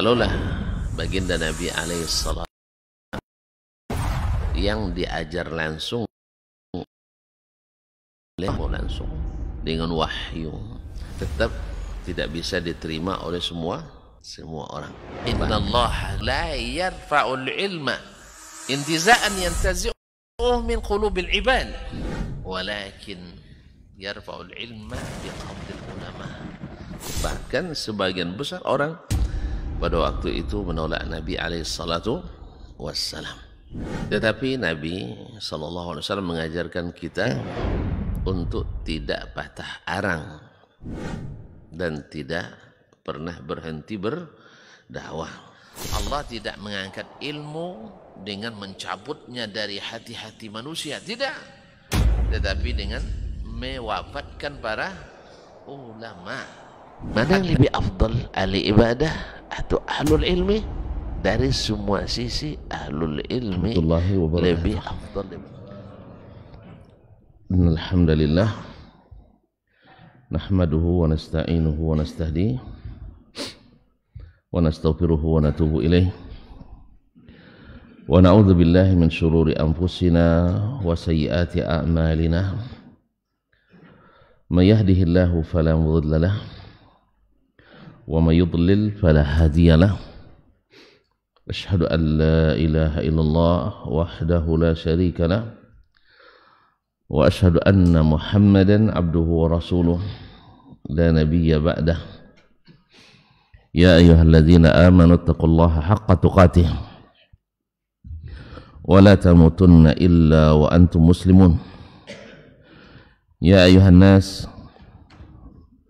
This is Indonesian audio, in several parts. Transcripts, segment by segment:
Kalaulah baginda Nabi alaihi yang diajar langsung langsung dengan wahyu tetap tidak bisa diterima oleh semua semua orang. Inna Allah la yarfa'ul ilma intiza'an yantazi'uh min qulubil ibad walakin yarfa'ul ilma biqabdil ulama. Bahkan sebagian besar orang pada waktu itu menolak Nabi alaihissalatu wassalam. Tetapi Nabi SAW mengajarkan kita untuk tidak patah arang dan tidak pernah berhenti berdakwah. Allah tidak mengangkat ilmu dengan mencabutnya dari hati-hati manusia, tidak. Tetapi dengan mewafatkan para ulama. Mana yang lebih afdal ahli ibadah atau ahlul ilmi dari semua sisi ahlul ilmi lebih afdal الحمد لله نحمده ونستعينه ونستهديه ونستغفره ونتوب إليه ونعوذ بالله من شرور أنفسنا وسيئات أعمالنا من يهده الله فلا مضل له ومن يضلل فلا هادي له أشهد أن لا إله إلا الله وحده لا شريك له وأشهد أن محمدا عبده ورسوله لا نبي بعده يا أيها الذين آمنوا اتقوا الله حق تقاته ولا تموتن إلا وأنتم مسلمون يا أيها الناس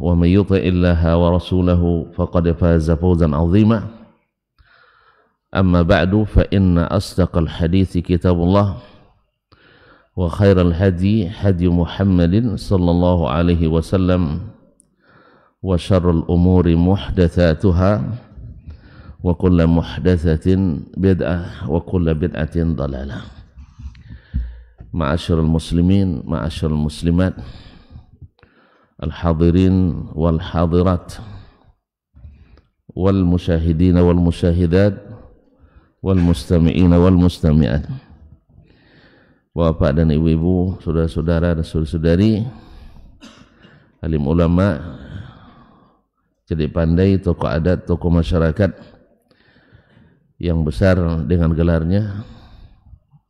ومن يطع الله ورسوله فقد فاز فوزا عظيما أما بعد فإن أصدق الحديث كتاب الله وخير الهدي هدي محمد صلى الله عليه وسلم وشر الأمور محدثاتها وكل محدثة بدعة وكل بدعة ضلالة معاشر المسلمين معاشر المسلمات al-hadirin wal hadirat wal musyahidin wal musyahidat wal mustami'in wal mustami'at Bapak dan ibu-ibu, saudara-saudara dan saudari alim ulama jadi pandai tokoh adat, tokoh masyarakat yang besar dengan gelarnya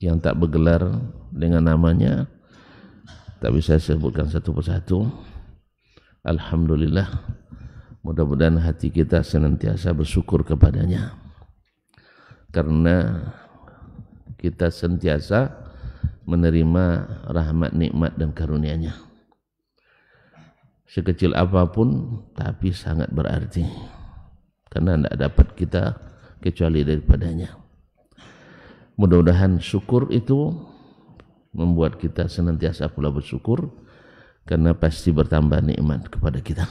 yang tak bergelar dengan namanya tak bisa sebutkan satu persatu Alhamdulillah mudah-mudahan hati kita senantiasa bersyukur kepadanya karena kita sentiasa menerima rahmat nikmat dan karunia-Nya sekecil apapun tapi sangat berarti karena tidak dapat kita kecuali daripadanya mudah-mudahan syukur itu membuat kita senantiasa pula bersyukur karena pasti bertambah nikmat kepada kita.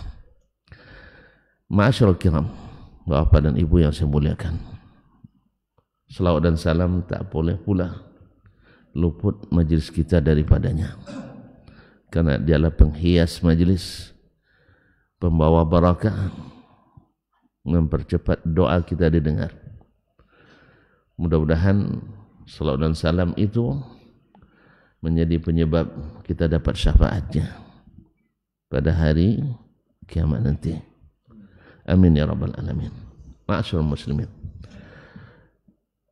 Ma'asyiral kiram, Bapak dan Ibu yang saya muliakan. Selawat dan salam tak boleh pula luput majlis kita daripadanya. Karena dialah penghias majlis, pembawa barakah, mempercepat doa kita didengar. Mudah-mudahan selawat dan salam itu menjadi penyebab kita dapat syafaatnya pada hari kiamat nanti. Amin ya rabbal alamin. Ma'asyur muslimin.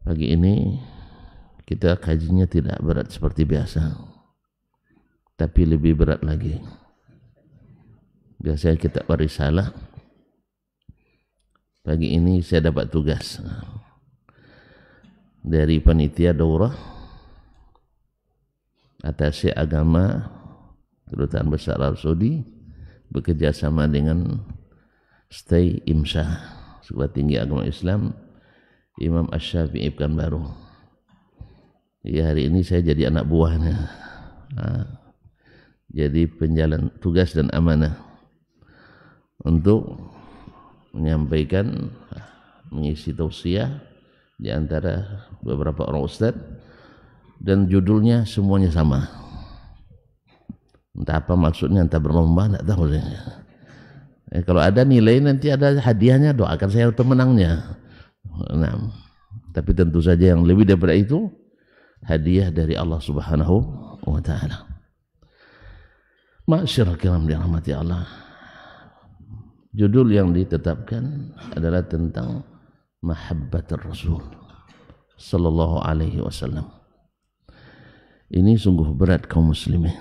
Pagi ini kita kajinya tidak berat seperti biasa. Tapi lebih berat lagi. Biasanya kita berisalah. Pagi ini saya dapat tugas dari panitia daurah atasnya agama kedutaan besar Arab Saudi bekerja sama dengan Stay IMSA sekolah tinggi agama Islam Imam Ash-Syafi'i Baru. ya hari ini saya jadi anak buahnya nah, jadi penjalan tugas dan amanah untuk menyampaikan mengisi tausiah di antara beberapa orang ustadz dan judulnya semuanya sama entah apa maksudnya entah berlomba enggak tahu eh, kalau ada nilai nanti ada hadiahnya doakan saya pemenangnya nah tapi tentu saja yang lebih daripada itu hadiah dari Allah Subhanahu wa taala Masyarakat kiram dirahmati Allah Judul yang ditetapkan adalah tentang Mahabbat Rasul Sallallahu alaihi wasallam Ini sungguh berat kaum muslimin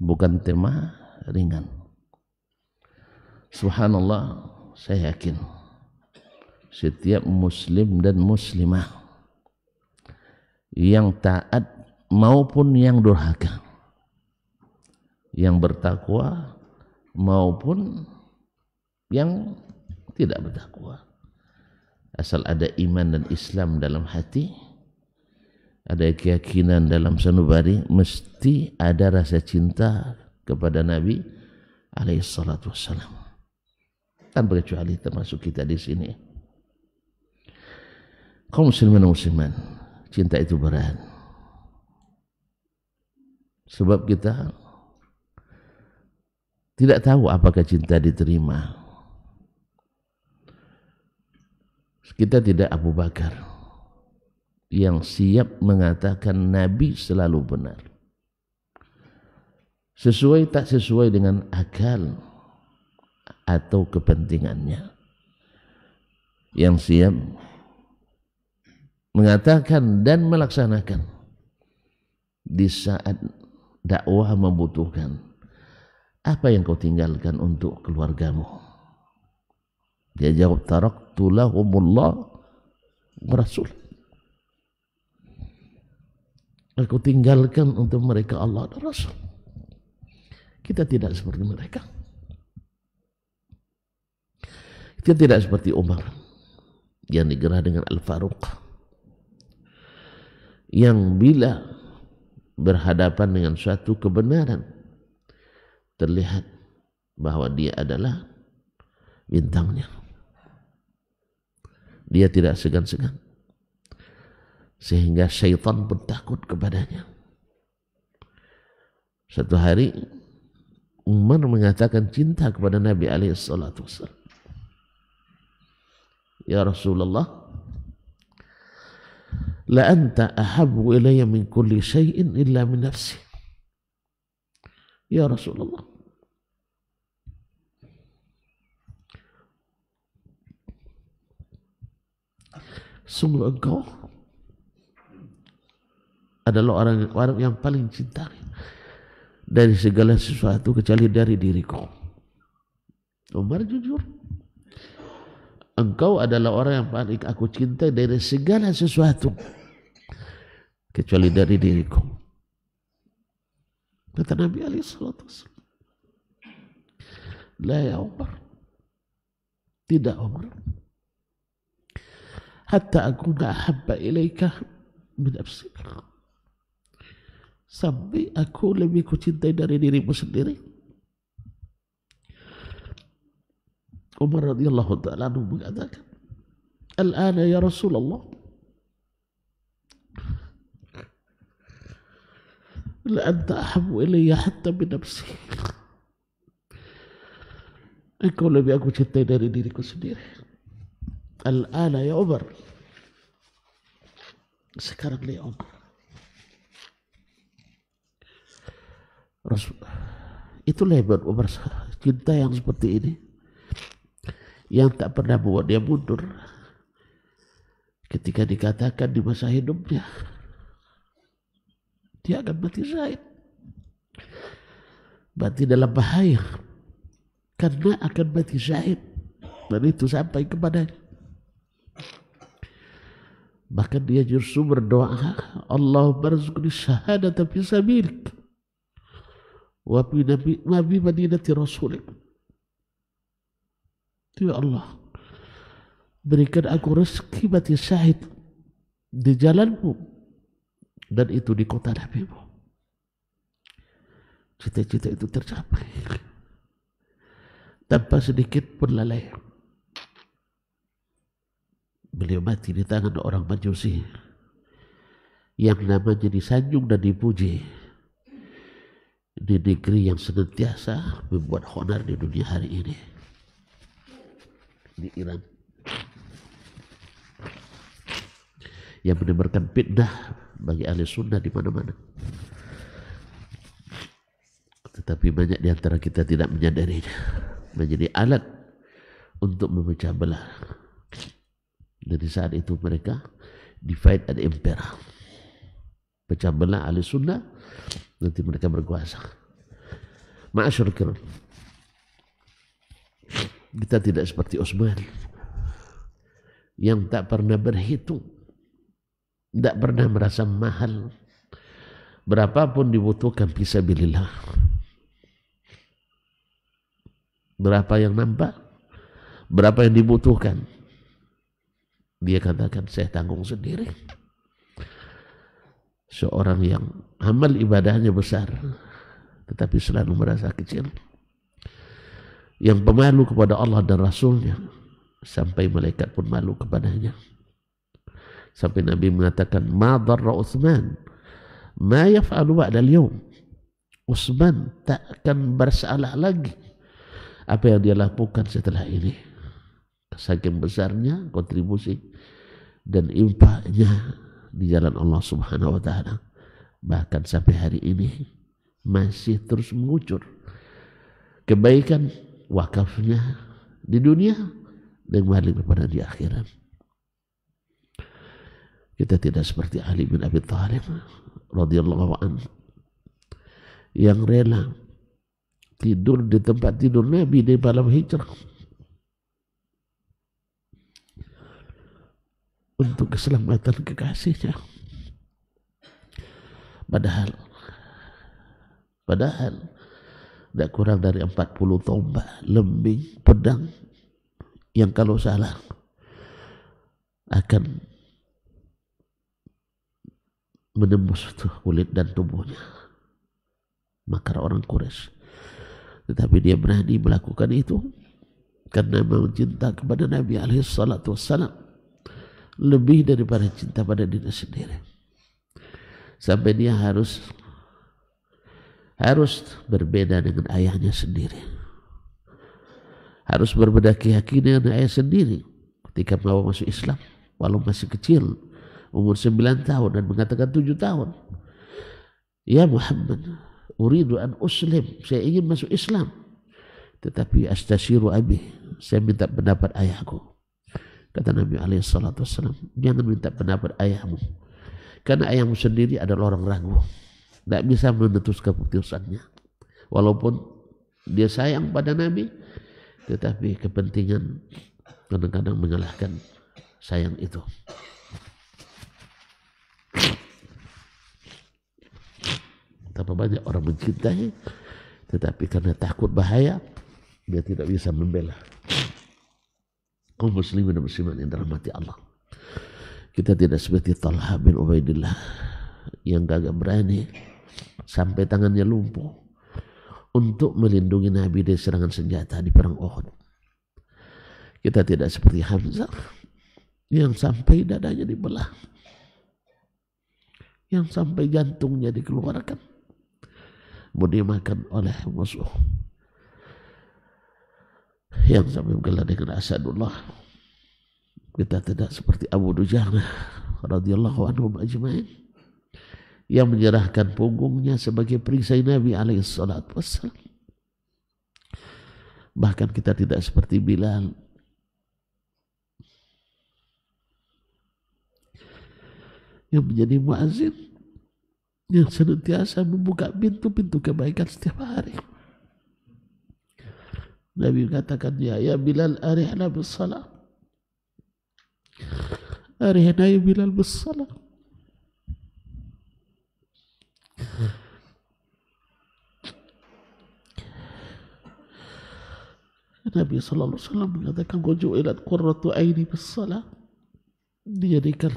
bukan tema ringan. Subhanallah, saya yakin setiap muslim dan muslimah yang taat maupun yang durhaka, yang bertakwa maupun yang tidak bertakwa. Asal ada iman dan Islam dalam hati, ada keyakinan dalam sanubari mesti ada rasa cinta kepada Nabi alaihi salatu wassalam tanpa kecuali termasuk kita di sini kaum muslimin musliman cinta itu berat sebab kita tidak tahu apakah cinta diterima kita tidak Abu Bakar yang siap mengatakan Nabi selalu benar. Sesuai tak sesuai dengan akal atau kepentingannya. Yang siap mengatakan dan melaksanakan di saat dakwah membutuhkan apa yang kau tinggalkan untuk keluargamu dia jawab taraktu lahumullah rasul Aku tinggalkan untuk mereka Allah dan Rasul. Kita tidak seperti mereka. Kita tidak seperti Umar yang digerah dengan Al-Faruq. Yang bila berhadapan dengan suatu kebenaran terlihat bahwa dia adalah bintangnya. Dia tidak segan-segan sehingga syaitan pun takut kepadanya. Satu hari Umar mengatakan cinta kepada Nabi alaihi salatu wasallam. Ya Rasulullah, la anta ahabbu ilayya min kulli shayin illa min nafsi. Ya Rasulullah. Sungguh engkau adalah orang orang yang paling cintai dari segala sesuatu kecuali dari diriku. Umar jujur. Engkau adalah orang yang paling aku cintai dari segala sesuatu kecuali dari diriku. Kata Nabi Ali Shallallahu Alaihi La ya Umar. Tidak Umar. Hatta aku nggak habba ilaika min absik. sampai aku lebih kucintai dari dirimu sendiri. Umar radhiyallahu taala mengatakan, "Al-ana ya Rasulullah, لأنت أحب إلي حتى بنفسي bi nafsi." Engkau lebih aku cintai dari diriku sendiri. Al-ana ya Umar. Rasul, itu lebar Cinta yang seperti ini yang tak pernah membuat dia mundur ketika dikatakan di masa hidupnya dia akan mati syahid mati dalam bahaya karena akan mati syahid dan itu sampai kepadanya bahkan dia justru berdoa Allah barzukni syahadat tapi sabilik Nabi, ما بمدينة رسولك Ya Allah Berikan aku rezeki mati syahid Di jalanmu Dan itu di kota nabimu Cita-cita itu tercapai Tanpa sedikit pun lalai Beliau mati di tangan orang majusi Yang namanya disanjung dan dipuji di negeri yang senantiasa membuat honor di dunia hari ini di Iran yang menebarkan fitnah bagi ahli sunnah di mana-mana tetapi banyak di antara kita tidak menyadarinya menjadi alat untuk memecah belah dari saat itu mereka divide and impera pecah belah ahli sunnah nanti mereka berkuasa. Ma'asyur kiram. Kita tidak seperti Utsman yang tak pernah berhitung, tidak pernah merasa mahal. Berapapun dibutuhkan bisa belilah. Berapa yang nampak, berapa yang dibutuhkan. Dia katakan saya tanggung sendiri seorang yang amal ibadahnya besar tetapi selalu merasa kecil yang pemalu kepada Allah dan Rasulnya sampai malaikat pun malu kepadanya sampai Nabi mengatakan ma dharra Uthman ma yaf'alu ba'da al-yawm Uthman tak akan bersalah lagi apa yang dia lakukan setelah ini saking besarnya kontribusi dan impaknya di jalan Allah Subhanahu wa taala. Bahkan sampai hari ini masih terus mengucur kebaikan wakafnya di dunia dan balik kepada di akhirat. Kita tidak seperti Ali bin Abi Thalib radhiyallahu an yang rela tidur di tempat tidur Nabi di malam hijrah untuk keselamatan kekasihnya. Padahal, padahal tidak kurang dari 40 tombak, lembing, pedang yang kalau salah akan menembus tuh kulit dan tubuhnya. Makar orang Quraisy. Tetapi dia berani melakukan itu karena mencinta kepada Nabi alaihi salatu wassalam lebih daripada cinta pada diri sendiri sampai dia harus harus berbeda dengan ayahnya sendiri harus berbeda keyakinan dengan ayah sendiri ketika mau masuk Islam walau masih kecil umur 9 tahun dan mengatakan 7 tahun ya Muhammad uridu an uslim saya ingin masuk Islam tetapi astasiru abi saya minta pendapat ayahku Kata Nabi alaihi wasallam, jangan minta pendapat ayahmu. Karena ayahmu sendiri adalah orang ragu. Tidak bisa menetus keputusannya. Walaupun dia sayang pada Nabi, tetapi kepentingan kadang-kadang mengalahkan sayang itu. Tapi banyak orang mencintai, tetapi karena takut bahaya, dia tidak bisa membela kaum muslimin dan muslimat yang dirahmati Allah. Kita tidak seperti Talha bin Ubaidillah yang gagah berani sampai tangannya lumpuh untuk melindungi Nabi dari serangan senjata di perang Uhud. Kita tidak seperti Hamzah yang sampai dadanya dibelah, yang sampai jantungnya dikeluarkan, mau dimakan oleh musuh yang sampai menggelar dengan asadullah kita tidak seperti Abu Dujana radhiyallahu anhu ajma'in yang menyerahkan punggungnya sebagai perisai Nabi Alaihissalam. wassalam bahkan kita tidak seperti Bilal yang menjadi muazin yang senantiasa membuka pintu-pintu kebaikan setiap hari. Nabi katakan ya ya Bilal arihna bersalah. salah arihna ya Bilal bis Nabi Sallallahu Alaihi Wasallam mengatakan wajulat qurratu aini bis salah dijadikan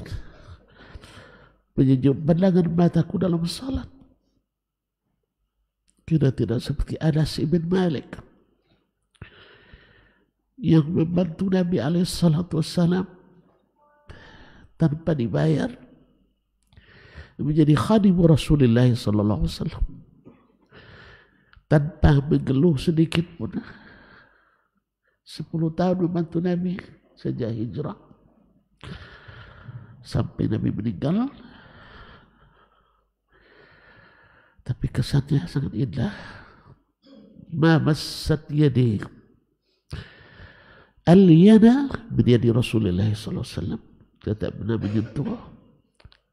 penyejuk pandangan mataku dalam salat. Kita tidak seperti Anas ibn Malik yang membantu Nabi Alaihissalam tanpa dibayar menjadi khadim Rasulullah Sallallahu Alaihi Wasallam tanpa mengeluh sedikit pun. Sepuluh tahun membantu Nabi sejak hijrah sampai Nabi meninggal. Tapi kesannya sangat indah. Ma setia yadih Al-yada berdiri Rasulullah SAW. Tidak pernah menyentuh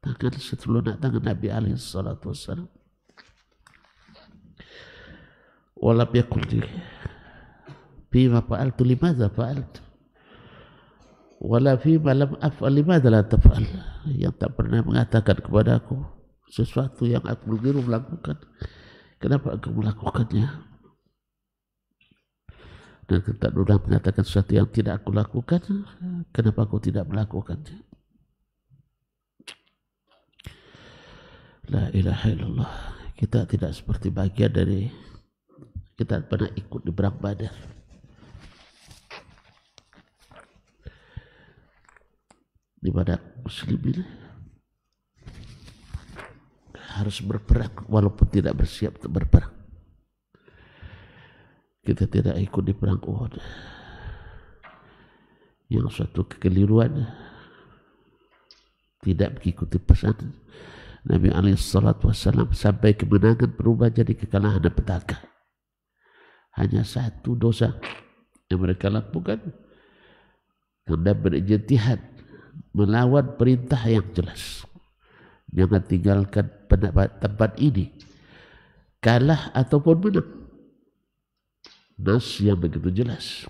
tangan setelah tangan Nabi alaihi salatu wassalam. Walam yakul li bima fa'altu limadha fa'altu wala fima lam af'al limadha la taf'al yang tak pernah mengatakan kepada aku sesuatu yang aku belum lakukan kenapa aku melakukannya dan ketika mengatakan sesuatu yang tidak aku lakukan, kenapa aku tidak melakukannya? La ilaha illallah. Kita tidak seperti bagian dari kita pernah ikut di perang badar. Di mana muslimin harus berperang walaupun tidak bersiap untuk berperang. kita tidak ikut di perang Uhud yang suatu kekeliruan tidak mengikuti pesan Nabi SAW sampai kemenangan berubah jadi kekalahan dan petaka hanya satu dosa yang mereka lakukan anda berijtihad melawan perintah yang jelas jangan tinggalkan tempat ini kalah ataupun menang nas yang begitu jelas.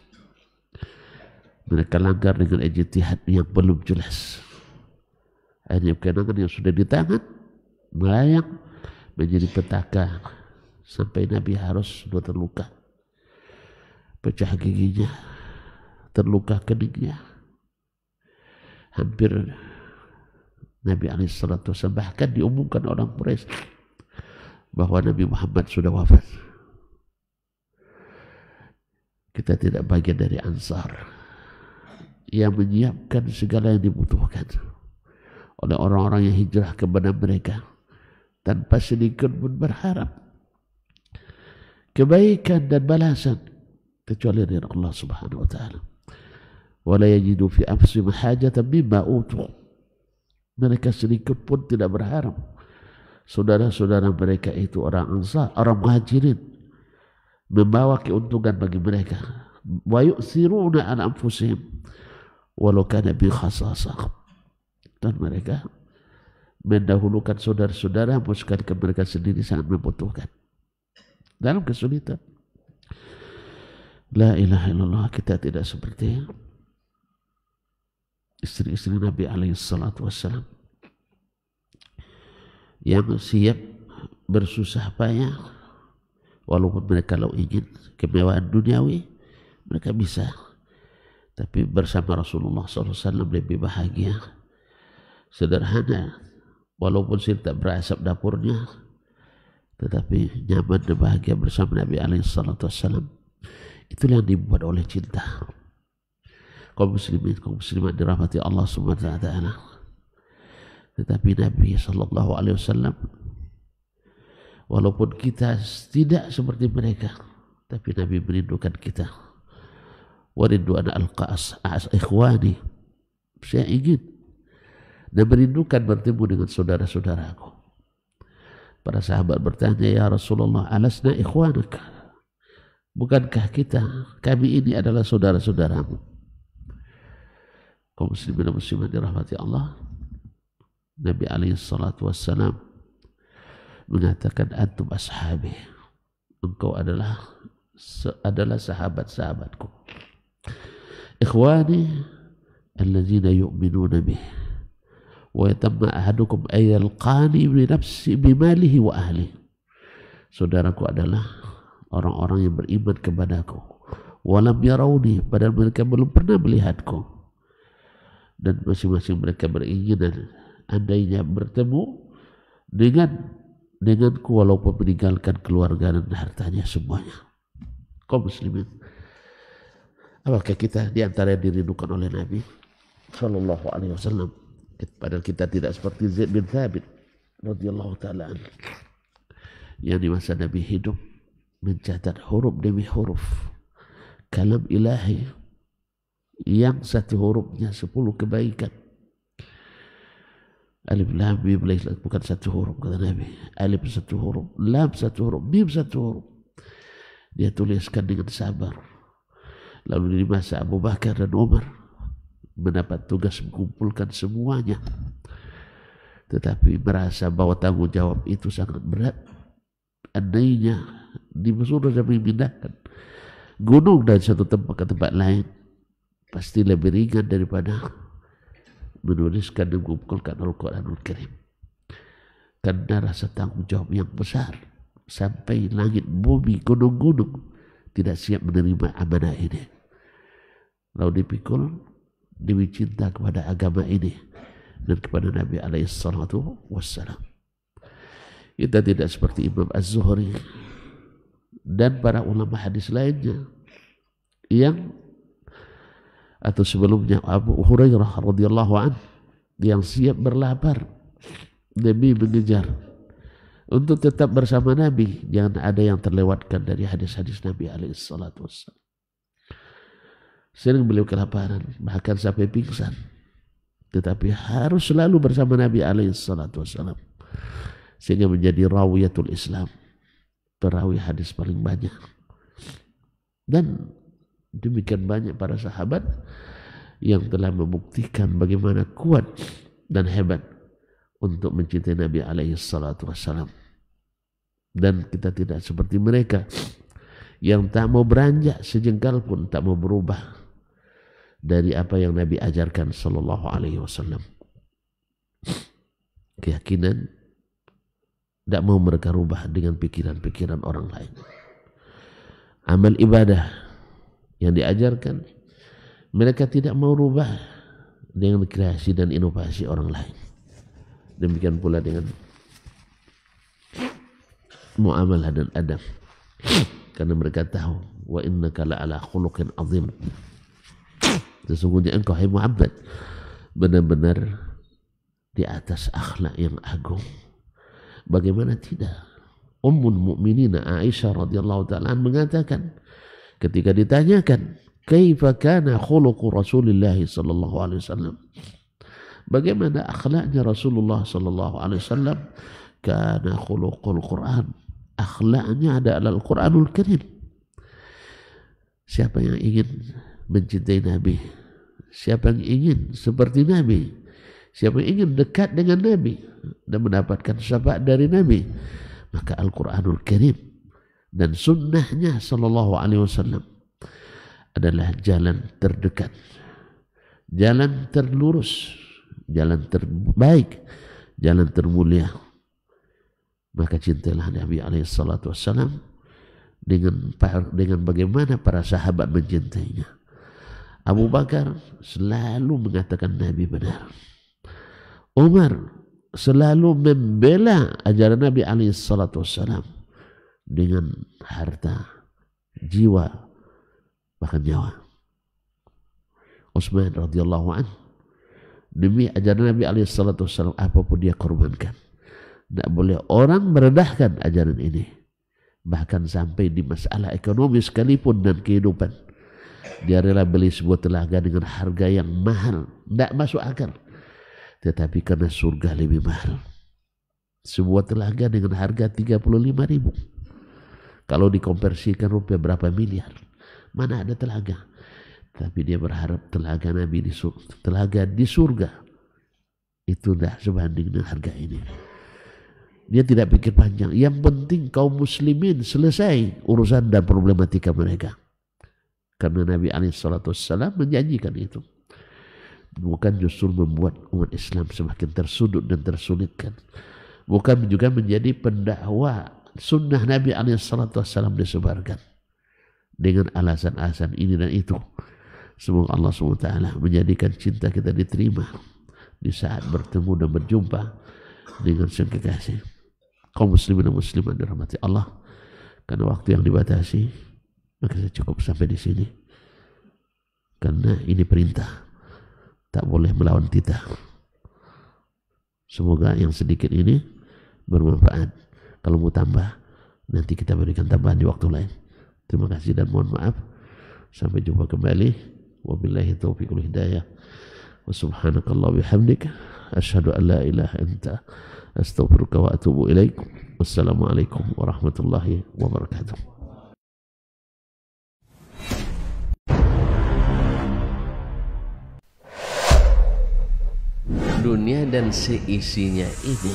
Mereka langgar dengan ijtihad yang belum jelas. Hanya kenangan yang sudah di tangan melayang menjadi petaka sampai Nabi harus sudah terluka. Pecah giginya, terluka keningnya. Hampir Nabi SAW bahkan diumumkan orang Quraisy bahwa Nabi Muhammad sudah wafat. kita tidak bagian dari ansar yang menyiapkan segala yang dibutuhkan oleh orang-orang yang hijrah kepada mereka tanpa sedikit pun berharap kebaikan dan balasan kecuali dari Allah Subhanahu wa taala. Wala yajidu fi anfusihim hajatan mimma utu. Mereka sedikit pun tidak berharap saudara-saudara mereka itu orang ansar, orang muhajirin membawa keuntungan bagi mereka wa yu'siruna anfusihim walau kana bi dan mereka mendahulukan saudara-saudara bukan ke mereka sendiri sangat membutuhkan dalam kesulitan la ilaha illallah kita tidak seperti istri-istri Nabi alaihi salatu wassalam yang siap bersusah payah walaupun mereka kalau ingin kemewahan duniawi mereka bisa tapi bersama Rasulullah SAW lebih bahagia sederhana walaupun tak berasap dapurnya tetapi nyaman dan bahagia bersama Nabi SAW itulah yang dibuat oleh cinta kaum muslimin kaum muslimat dirahmati Allah Subhanahu wa taala tetapi Nabi sallallahu alaihi wasallam Walaupun kita tidak seperti mereka, tapi Nabi merindukan kita. Warindu ana as ikhwani. Saya ingin dan merindukan bertemu dengan saudara-saudaraku. Para sahabat bertanya, Ya Rasulullah, alasna ikhwanaka. Bukankah kita, kami ini adalah saudara-saudaramu. Kau muslimin muslimat dirahmati Allah. Nabi alaihi salatu wassalam mengatakan antum ashabi engkau adalah adalah sahabat-sahabatku ikhwani alladzina yu'minuna bih wa yatamma ahadukum ayyalqani bi nafsi malihi wa ahli saudaraku adalah orang-orang yang beriman kepadaku walam yarawni padahal mereka belum pernah melihatku dan masing-masing mereka beringinan andainya bertemu dengan denganku walaupun meninggalkan keluarga dan hartanya semuanya. Kau muslimin. Apakah kita di antara yang dirindukan oleh Nabi Shallallahu Alaihi Wasallam? Padahal kita tidak seperti Zaid bin Thabit radhiyallahu taala yang di masa Nabi hidup mencatat huruf demi huruf kalam ilahi yang satu hurufnya sepuluh kebaikan Alif lam mim bukan satu huruf kata Nabi. Alif satu huruf, lam satu huruf, mim satu huruf. Dia tuliskan dengan sabar. Lalu di masa Abu Bakar dan Umar mendapat tugas mengumpulkan semuanya. Tetapi merasa bahwa tanggung jawab itu sangat berat. Andainya di Mesir sampai memindahkan gunung dari satu tempat ke tempat lain pasti lebih ringan daripada menuliskan dan mengumpulkan Al-Quranul Karim. Karena rasa tanggung jawab yang besar sampai langit bumi gunung-gunung tidak siap menerima amanah ini. Lalu dipikul demi cinta kepada agama ini dan kepada Nabi alaihissalatu wassalam. Kita tidak seperti Imam Az-Zuhri dan para ulama hadis lainnya yang atau sebelumnya Abu Hurairah radhiyallahu an yang siap berlabar demi mengejar untuk tetap bersama Nabi jangan ada yang terlewatkan dari hadis-hadis Nabi alaihi salatu sering beliau kelaparan bahkan sampai pingsan tetapi harus selalu bersama Nabi alaihi salatu wassalam sehingga menjadi rawiyatul Islam perawi hadis paling banyak dan Demikian banyak para sahabat yang telah membuktikan bagaimana kuat dan hebat untuk mencintai Nabi alaihi salatu wassalam. Dan kita tidak seperti mereka yang tak mau beranjak sejengkal pun tak mau berubah dari apa yang Nabi ajarkan sallallahu alaihi wasallam. Keyakinan tidak mau mereka rubah dengan pikiran-pikiran orang lain. Amal ibadah yang diajarkan mereka tidak mau rubah dengan kreasi dan inovasi orang lain demikian pula dengan muamalah dan adab karena mereka tahu wa innaka la ala khuluqin azim sesungguhnya engkau hai Muhammad benar-benar di atas akhlak yang agung bagaimana tidak ummul muminina Aisyah radhiyallahu taala mengatakan ketika ditanyakan kaifa kana khuluqu sallallahu alaihi wasallam bagaimana akhlaknya Rasulullah sallallahu alaihi wasallam kana khuluqul Quran akhlaknya ada Al-Qur'anul Karim siapa yang ingin mencintai Nabi siapa yang ingin seperti Nabi siapa yang ingin dekat dengan Nabi dan mendapatkan syafaat dari Nabi maka Al-Qur'anul Karim dan sunnahnya Shallallahu Alaihi Wasallam adalah jalan terdekat, jalan terlurus, jalan terbaik, jalan termulia. Maka cintailah Nabi alaihi salatu wassalam dengan dengan bagaimana para sahabat mencintainya. Abu Bakar selalu mengatakan Nabi benar. Umar selalu membela ajaran Nabi alaihi salatu wassalam dengan harta, jiwa, bahkan nyawa. Utsman radhiyallahu an demi ajaran Nabi alaihi salatu apapun dia korbankan. Tidak boleh orang merendahkan ajaran ini. Bahkan sampai di masalah ekonomi sekalipun dan kehidupan. Dia rela beli sebuah telaga dengan harga yang mahal. Tidak masuk akal. Tetapi karena surga lebih mahal. Sebuah telaga dengan harga 35 ribu kalau dikonversikan rupiah berapa miliar? Mana ada telaga? Tapi dia berharap telaga Nabi di surga, telaga di surga itu dah sebanding dengan harga ini. Dia tidak pikir panjang. Yang penting kaum muslimin selesai urusan dan problematika mereka. Karena Nabi Alaihissalam menjanjikan itu. Bukan justru membuat umat Islam semakin tersudut dan tersulitkan. Bukan juga menjadi pendakwa sunnah Nabi SAW disebarkan dengan alasan-alasan ini dan itu. Semoga Allah SWT menjadikan cinta kita diterima di saat bertemu dan berjumpa dengan sang kekasih. Kau muslimin dan muslimat dirahmati Allah. Karena waktu yang dibatasi, maka saya cukup sampai di sini. Karena ini perintah. Tak boleh melawan kita. Semoga yang sedikit ini bermanfaat. Kalau mau tambah, nanti kita berikan tambahan di waktu lain. Terima kasih dan mohon maaf. Sampai jumpa kembali. Wabillahi taufiqul hidayah. Wa subhanakallah bihamdik. Ashadu an la ilaha anta. Astaghfiruka wa atubu ilaik. Wassalamualaikum warahmatullahi wabarakatuh. dunia dan seisinya ini